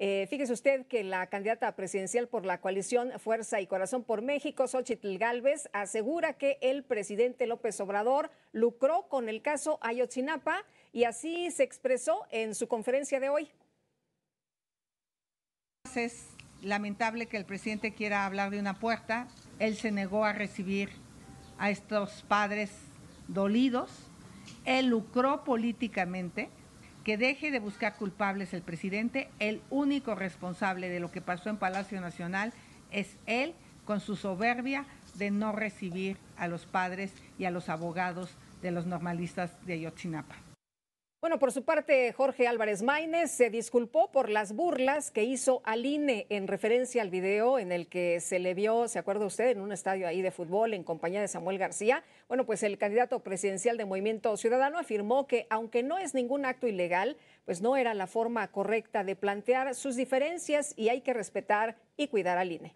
Eh, fíjese usted que la candidata presidencial por la coalición Fuerza y Corazón por México, Xochitl Galvez, asegura que el presidente López Obrador lucró con el caso Ayotzinapa y así se expresó en su conferencia de hoy. Es lamentable que el presidente quiera hablar de una puerta. Él se negó a recibir a estos padres dolidos. Él lucró políticamente que deje de buscar culpables el presidente. El único responsable de lo que pasó en Palacio Nacional es él, con su soberbia de no recibir a los padres y a los abogados de los normalistas de Ayotzinapa. Bueno, por su parte, Jorge Álvarez Maínez se disculpó por las burlas que hizo al INE en referencia al video en el que se le vio, ¿se acuerda usted?, en un estadio ahí de fútbol en compañía de Samuel García. Bueno, pues el candidato presidencial de Movimiento Ciudadano afirmó que, aunque no es ningún acto ilegal, pues no era la forma correcta de plantear sus diferencias y hay que respetar y cuidar al INE.